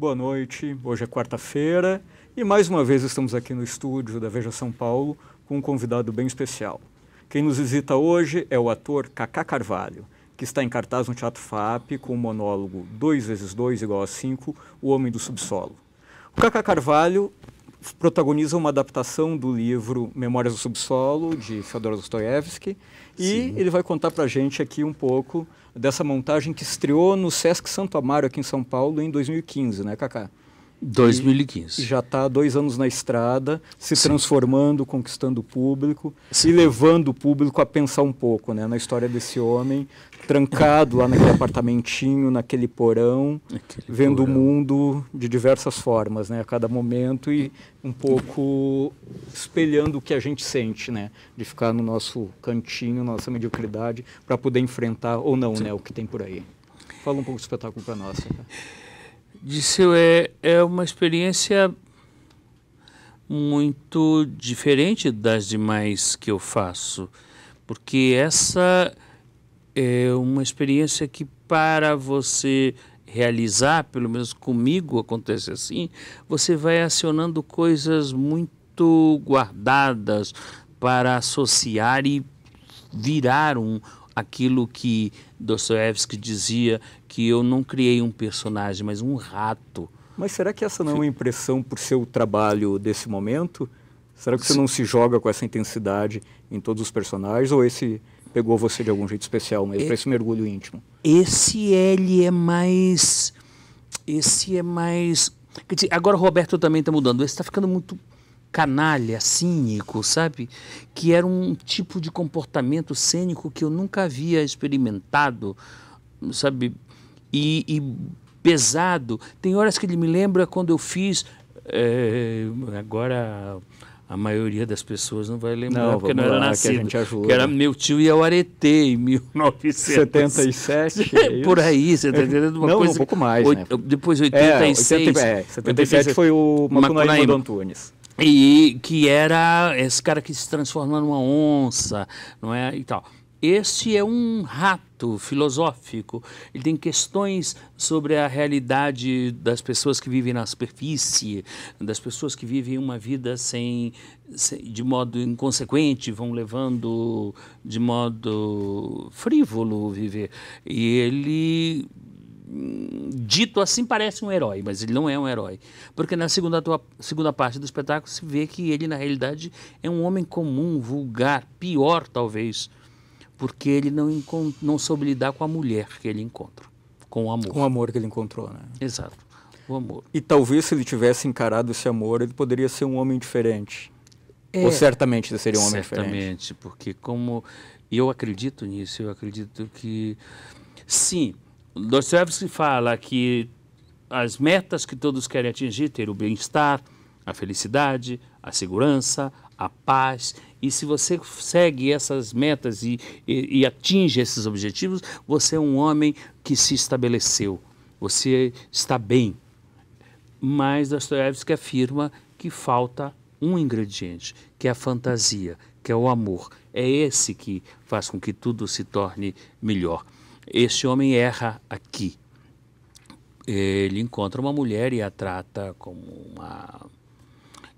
Boa noite. Hoje é quarta-feira e mais uma vez estamos aqui no estúdio da Veja São Paulo com um convidado bem especial. Quem nos visita hoje é o ator Cacá Carvalho, que está em cartaz no Teatro FAP com o monólogo 2 vezes 2 igual a 5, O Homem do Subsolo. O Cacá Carvalho protagoniza uma adaptação do livro Memórias do Subsolo, de Fyodor Dostoevsky, e Sim. ele vai contar para a gente aqui um pouco dessa montagem que estreou no Sesc Santo Amaro, aqui em São Paulo, em 2015, né, Cacá? 2015. E já está dois anos na estrada, se Sim. transformando, conquistando o público Sim. e levando o público a pensar um pouco né, na história desse homem, trancado lá naquele apartamentinho, naquele porão, vendo porão. o mundo de diversas formas, né, a cada momento e um pouco espelhando o que a gente sente, né, de ficar no nosso cantinho, nossa mediocridade, para poder enfrentar ou não né, o que tem por aí. Fala um pouco do espetáculo para nós. Tá? disse é, é uma experiência muito diferente das demais que eu faço, porque essa é uma experiência que para você realizar, pelo menos comigo acontece assim, você vai acionando coisas muito guardadas para associar e virar um, aquilo que Dostoevsky dizia que eu não criei um personagem, mas um rato. Mas será que essa não é uma impressão por seu trabalho desse momento? Será que você não se joga com essa intensidade em todos os personagens ou esse pegou você de algum jeito especial mesmo para esse mergulho íntimo? Esse ele é mais esse é mais Quer dizer, agora o Roberto também está mudando. Esse está ficando muito canalha, cínico, sabe? Que era um tipo de comportamento cênico que eu nunca havia experimentado, sabe? E, e pesado. Tem horas que ele me lembra quando eu fiz. É, agora a maioria das pessoas não vai lembrar, não, porque não era lá, nascido. Que, que, era meu tio e ao Aretê, em 1977. É por aí, você está entendendo? Uma não, coisa, um pouco mais. Oito, né? Depois, 86. É, 80, é, 77 87 foi o Macunaíma, Macunaíma. do Antunes e que era esse cara que se transforma numa onça, não é? E tal. Este é um rato filosófico. Ele tem questões sobre a realidade das pessoas que vivem na superfície, das pessoas que vivem uma vida sem, sem de modo inconsequente, vão levando de modo frívolo viver. E ele dito assim parece um herói, mas ele não é um herói. Porque na segunda, tua, segunda parte do espetáculo se vê que ele, na realidade, é um homem comum, vulgar, pior talvez, porque ele não, não soube lidar com a mulher que ele encontra, com o amor. Com o amor que ele encontrou, né? Exato, o amor. E talvez se ele tivesse encarado esse amor, ele poderia ser um homem diferente. É, Ou certamente seria um homem certamente, diferente. Certamente, porque como eu acredito nisso, eu acredito que sim, Dostoevsky fala que as metas que todos querem atingir, ter o bem-estar, a felicidade, a segurança, a paz. E se você segue essas metas e, e, e atinge esses objetivos, você é um homem que se estabeleceu, você está bem. Mas Dostoevsky afirma que falta um ingrediente, que é a fantasia, que é o amor. É esse que faz com que tudo se torne melhor. Esse homem erra aqui. Ele encontra uma mulher e a trata como uma.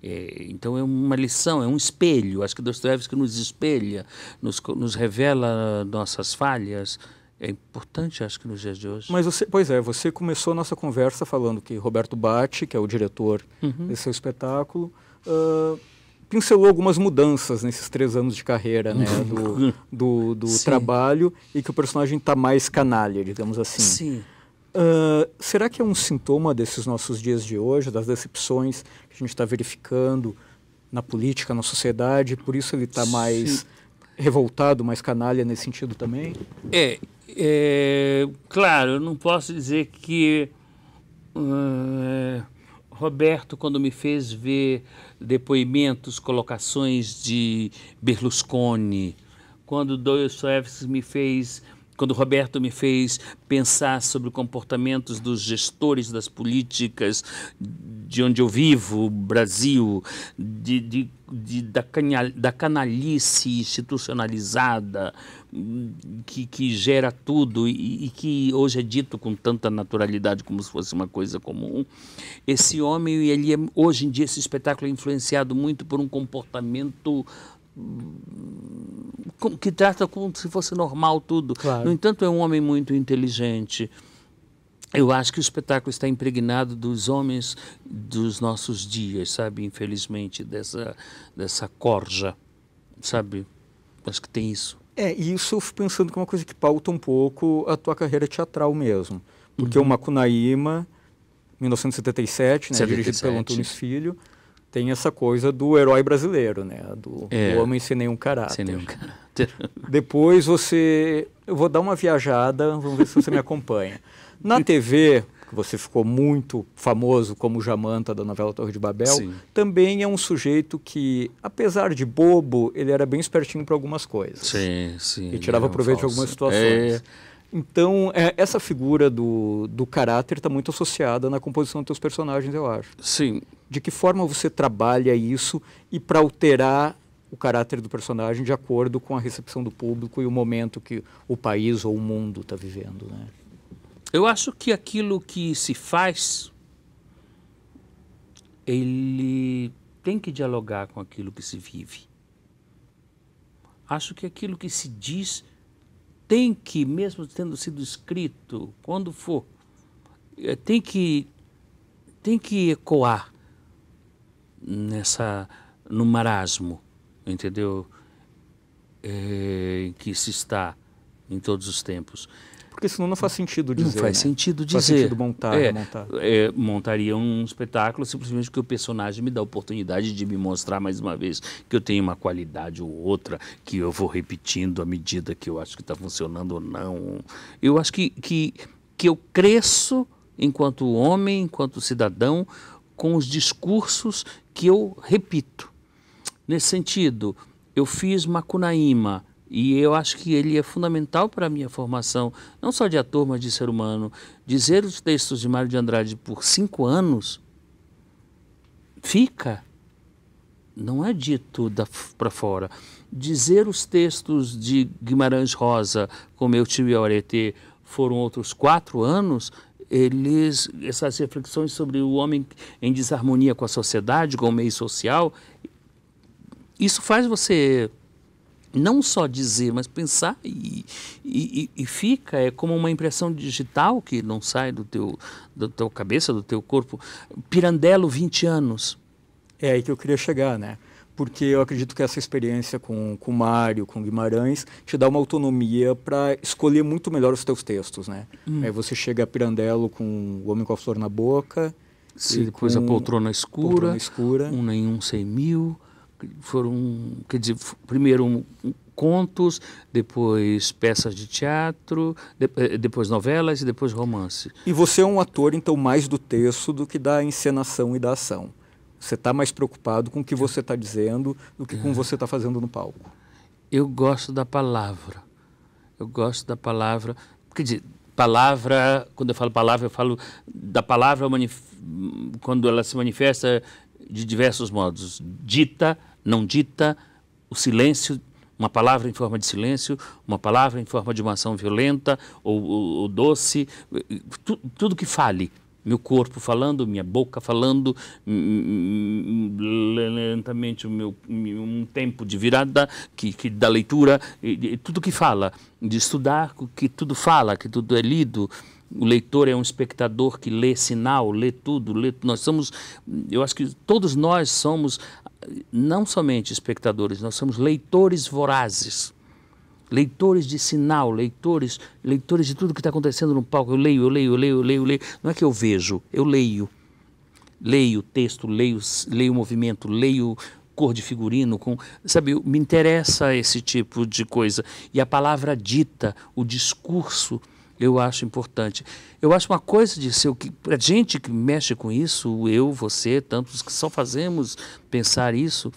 É, então é uma lição, é um espelho. Acho que que nos espelha, nos, nos revela nossas falhas, é importante, acho que nos dias de hoje. Mas você, pois é, você começou a nossa conversa falando que Roberto Batti, que é o diretor uhum. desse seu espetáculo, uh, pincelou algumas mudanças nesses três anos de carreira, né? Uhum. Do, do, do trabalho e que o personagem está mais canalha, digamos assim. Sim. Uh, será que é um sintoma desses nossos dias de hoje, das decepções que a gente está verificando na política, na sociedade, por isso ele está mais revoltado, mais canalha nesse sentido também? É, é claro, eu não posso dizer que. Uh, Roberto, quando me fez ver depoimentos, colocações de Berlusconi, quando Dostoevsky me fez quando Roberto me fez pensar sobre comportamentos dos gestores das políticas de onde eu vivo, Brasil, de, de, de da, canhal, da canalice institucionalizada que, que gera tudo e, e, que hoje é dito com tanta naturalidade como se fosse uma coisa comum. Esse homem, ele é, hoje em dia, esse espetáculo é influenciado muito por um comportamento hum, que trata como se fosse normal tudo. Claro. No entanto, é um homem muito inteligente eu acho que o espetáculo está impregnado dos homens dos nossos dias, sabe? Infelizmente, dessa, dessa corja, sabe? Acho que tem isso. É, e isso pensando que é uma coisa que pauta um pouco a tua carreira teatral mesmo. Porque uhum. o Macunaíma, 1977, né, é dirigido pelo Antônio Filho, tem essa coisa do herói brasileiro, né? Do, é. do homem sem nenhum caráter. Sem nenhum caráter. Depois você... Eu vou dar uma viajada, vamos ver se você me acompanha. Na TV, você ficou muito famoso como Jamanta da novela Torre de Babel, Sim. também é um sujeito que, apesar de bobo, ele era bem espertinho para algumas coisas. Sim, sim. E tirava é proveito de algumas situações. É... Então, é, essa figura do, do caráter está muito associada na composição dos seus personagens, eu acho. Sim. De que forma você trabalha isso e para alterar o caráter do personagem de acordo com a recepção do público e o momento que o país ou o mundo está vivendo, né? Eu acho que aquilo que se faz, ele tem que dialogar com aquilo que se vive. Acho que aquilo que se diz tem que, mesmo tendo sido escrito, quando for, eh, tem que, tem que ecoar nessa, no marasmo, entendeu? É, que se está em todos os tempos porque senão não faz sentido dizer. Não faz né? sentido dizer. Faz sentido montar. É, montar. É, montaria um espetáculo simplesmente porque o personagem me dá a oportunidade de me mostrar mais uma vez que eu tenho uma qualidade ou outra, que eu vou repetindo à medida que eu acho que está funcionando ou não. Eu acho que, que, que eu cresço enquanto homem, enquanto cidadão, com os discursos que eu repito. Nesse sentido, eu fiz Macunaíma e eu acho que ele é fundamental para a minha formação, não só de ator, mas de ser humano. Dizer os textos de Mário de Andrade por cinco anos fica, não é dito para fora. Dizer os textos de Guimarães Rosa, como eu tive a Arete, foram outros quatro anos, eles, essas reflexões sobre o homem em desarmonia com a sociedade, com o meio social, isso faz você não só dizer, mas pensar e, e, e, fica é como uma impressão digital que não sai do teu do teu cabeça, do teu corpo. Pirandello, 20 anos. É aí que eu queria chegar, né? Porque eu acredito que essa experiência com com Mário, com Guimarães, te dá uma autonomia para escolher muito melhor os teus textos, né? Hum. Aí você chega a Pirandello com o homem com a flor na boca, com depois a poltrona escura, poltrona escura, um nenhum cem mil, foram, quer dizer, primeiro um, um, contos, depois peças de teatro, de, eh, depois novelas e depois romance. E você é um ator, então, mais do texto do que da encenação e da ação. Você está mais preocupado com o que você está dizendo do que com o é. que você está fazendo no palco. Eu gosto da palavra. Eu gosto da palavra. Quer dizer, palavra, quando eu falo palavra, eu falo da palavra quando ela se manifesta de diversos modos. Dita, não dita o silêncio, uma palavra em forma de silêncio, uma palavra em forma de uma ação violenta ou, ou, ou doce, tu, tudo que fale. Meu corpo falando, minha boca falando, lentamente o meu, um tempo de virada que, que da leitura, e, e tudo que fala, de estudar, que tudo fala, que tudo é lido, o leitor é um espectador que lê sinal, lê tudo, lê, nós somos, eu acho que todos nós somos não somente espectadores, nós somos leitores vorazes. Leitores de sinal, leitores, leitores de tudo que está acontecendo no palco. Eu leio, eu leio, eu leio, eu leio, eu leio. Não é que eu vejo, eu leio. Leio texto, leio, leio movimento, leio cor de figurino, com, sabe, me interessa esse tipo de coisa. E a palavra dita, o discurso eu acho importante. Eu acho uma coisa de ser que a gente que mexe com isso, eu, você, tantos que só fazemos pensar isso,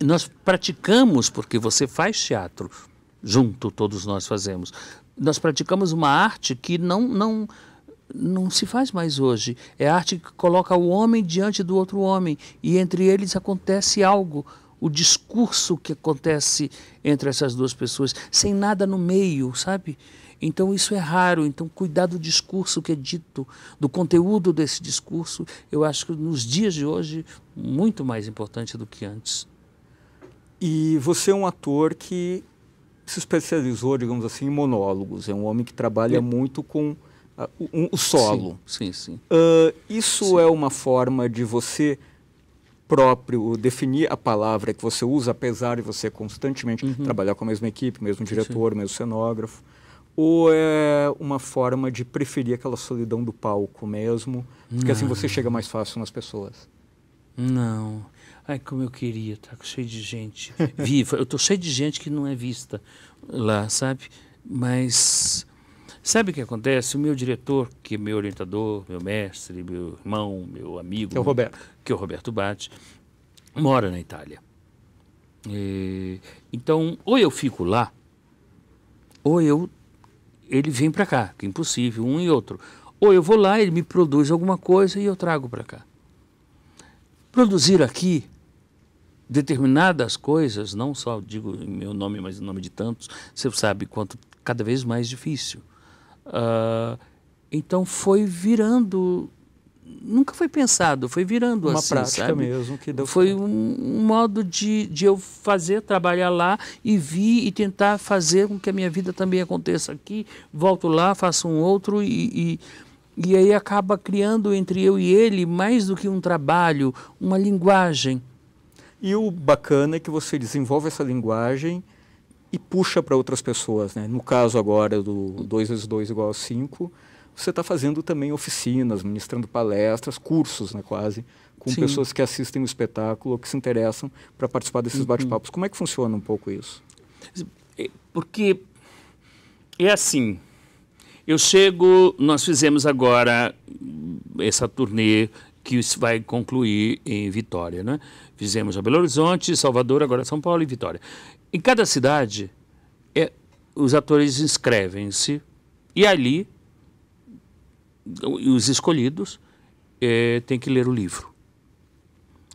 nós praticamos porque você faz teatro junto, todos nós fazemos. Nós praticamos uma arte que não não não se faz mais hoje. É a arte que coloca o homem diante do outro homem e entre eles acontece algo o discurso que acontece entre essas duas pessoas, sem nada no meio, sabe? Então isso é raro, então cuidar do discurso que é dito, do conteúdo desse discurso, eu acho que nos dias de hoje muito mais importante do que antes. E você é um ator que se especializou, digamos assim, em monólogos. É um homem que trabalha é. muito com uh, um, o solo. Sim, sim. sim. Uh, isso sim. é uma forma de você próprio definir a palavra que você usa, apesar de você constantemente uhum. trabalhar com a mesma equipe, mesmo diretor, sim. mesmo cenógrafo ou é uma forma de preferir aquela solidão do palco mesmo, porque não. assim você chega mais fácil nas pessoas? Não. Ai, como eu queria estar tá cheio de gente viva. Eu estou cheio de gente que não é vista lá, sabe? Mas sabe o que acontece? O meu diretor, que é meu orientador, meu mestre, meu irmão, meu amigo, que é o Roberto, que é o Roberto Bate, mora na Itália. E, então, ou eu fico lá, ou eu ele vem para cá, que é impossível, um e outro. Ou eu vou lá, ele me produz alguma coisa e eu trago para cá. Produzir aqui determinadas coisas, não só digo em meu nome, mas em nome de tantos, você sabe quanto cada vez mais difícil. Uh, então foi virando nunca foi pensado, foi virando uma assim, prática sabe? mesmo que deu foi um, um, modo de, de eu fazer trabalhar lá e vir e tentar fazer com que a minha vida também aconteça aqui, volto lá, faço um outro e, e, e aí acaba criando entre eu e ele mais do que um trabalho, uma linguagem. E o bacana é que você desenvolve essa linguagem e puxa para outras pessoas. Né? No caso agora do 2 vezes 2 igual a 5, você está fazendo também oficinas, ministrando palestras, cursos né, quase, com Sim. pessoas que assistem o espetáculo, que se interessam para participar desses uhum. bate-papos. Como é que funciona um pouco isso? É, porque é assim, eu chego, nós fizemos agora essa turnê que vai concluir em Vitória, né? Fizemos a Belo Horizonte, Salvador, agora São Paulo e Vitória. Em cada cidade, é, os atores inscrevem-se e ali os escolhidos é, têm que ler o livro,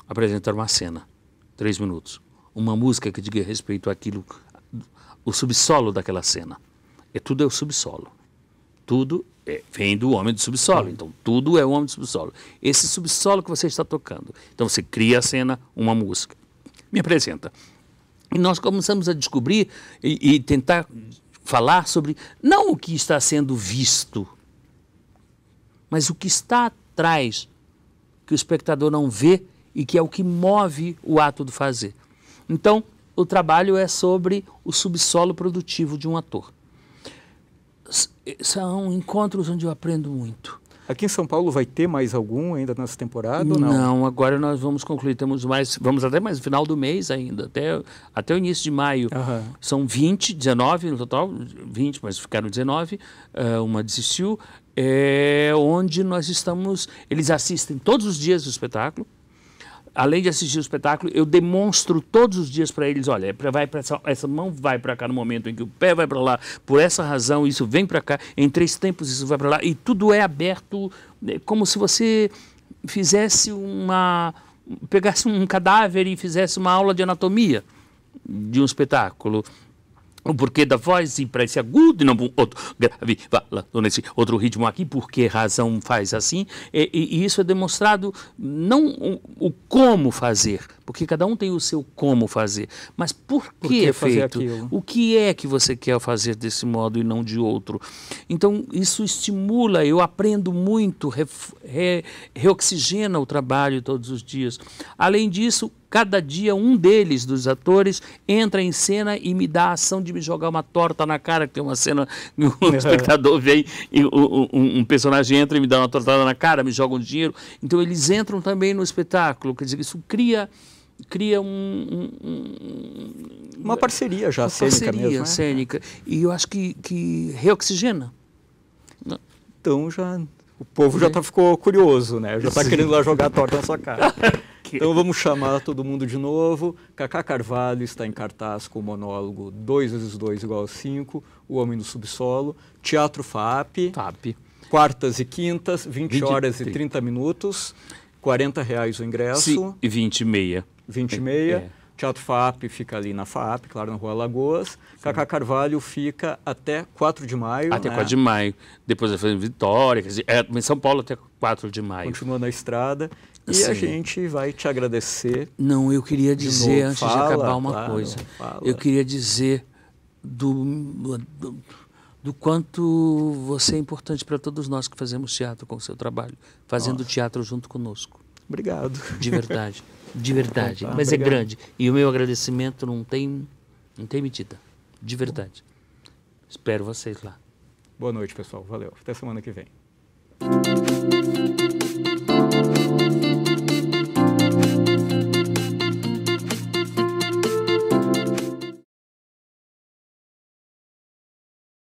apresentar uma cena, três minutos, uma música que diga respeito àquilo, o subsolo daquela cena. É tudo é o subsolo. Tudo é, vem do homem do subsolo. Então, tudo é o homem do subsolo. Esse subsolo que você está tocando. Então, você cria a cena, uma música. Me apresenta. E nós começamos a descobrir e, e tentar falar sobre não o que está sendo visto, mas o que está atrás, que o espectador não vê e que é o que move o ato do fazer. Então, o trabalho é sobre o subsolo produtivo de um ator. São encontros onde eu aprendo muito. Aqui em São Paulo vai ter mais algum ainda nessa temporada? Não, não agora nós vamos concluir. Temos mais, vamos até mais final do mês ainda, até, até o início de maio. Uhum. São 20, 19 no total, 20, mas ficaram 19, uh, eh, uma desistiu. É onde nós estamos. Eles assistem todos os dias o espetáculo além de assistir o espetáculo, eu demonstro todos os dias para eles, olha, é vai pra essa, essa mão vai para cá no momento em que o pé vai para lá, por essa razão isso vem para cá, em três tempos isso vai para lá, e tudo é aberto, né, como se você fizesse uma, pegasse um cadáver e fizesse uma aula de anatomia de um espetáculo. O porquê da voz e parece agudo e não outro grave, nesse outro ritmo aqui, por que razão faz assim? E, e, e isso é demonstrado não o, o como fazer, porque cada um tem o seu como fazer. Mas por, por que, é feito? O que é que você quer fazer desse modo e não de outro? Então, isso estimula, eu aprendo muito, re, re, reoxigena o trabalho todos os dias. Além disso, cada dia um deles, dos atores, entra em cena e me dá a ação de me jogar uma torta na cara, que tem uma cena, um espectador vem, e um, um, um, personagem entra e me dá uma tortada na cara, me joga um dinheiro. Então eles entram também no espetáculo, quer dizer, isso cria cria um, um, um uma parceria já uma cênica parceria mesmo, né? cênica né? e eu acho que, que reoxigena então já o povo já tá, né? ficou curioso né já está querendo lá jogar a torta na sua cara então vamos chamar todo mundo de novo Cacá Carvalho está em cartaz com o monólogo 2 vezes 2 igual a 5 O Homem no Subsolo Teatro FAP FAP quartas e quintas 20, 20 horas e 30, 30 minutos 40 reais o ingresso. Sim, e 20 e meia. 20,6. É, é. Teatro FAP fica ali na FAP, claro, na Rua Lagoas. Cacá Carvalho fica até 4 de maio. Até né? 4 de maio. Depois vai fazer Vitória, quer dizer, é, em São Paulo até 4 de maio. Continua na estrada. E Sim. a gente vai te agradecer. Não, eu queria dizer, de antes fala, de acabar, uma claro, coisa. Fala. Eu queria dizer do, do, do quanto você é importante para todos nós que fazemos teatro com o seu trabalho, fazendo Nossa. teatro junto conosco. Obrigado. De verdade. De verdade, ah, mas é Obrigado. é grande. E o meu agradecimento não tem, não tem medida. De verdade. Espero vocês lá. Boa noite, pessoal. Valeu. Até semana que vem.